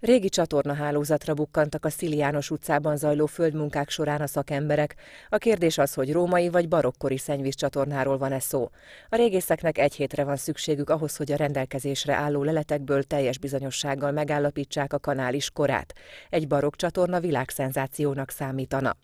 Régi csatornahálózatra bukkantak a Sziliános utcában zajló földmunkák során a szakemberek. A kérdés az, hogy római vagy barokkori szennyvíz csatornáról van-e szó. A régészeknek egy hétre van szükségük ahhoz, hogy a rendelkezésre álló leletekből teljes bizonyossággal megállapítsák a kanál korát. Egy barokk csatorna világszenzációnak számítana.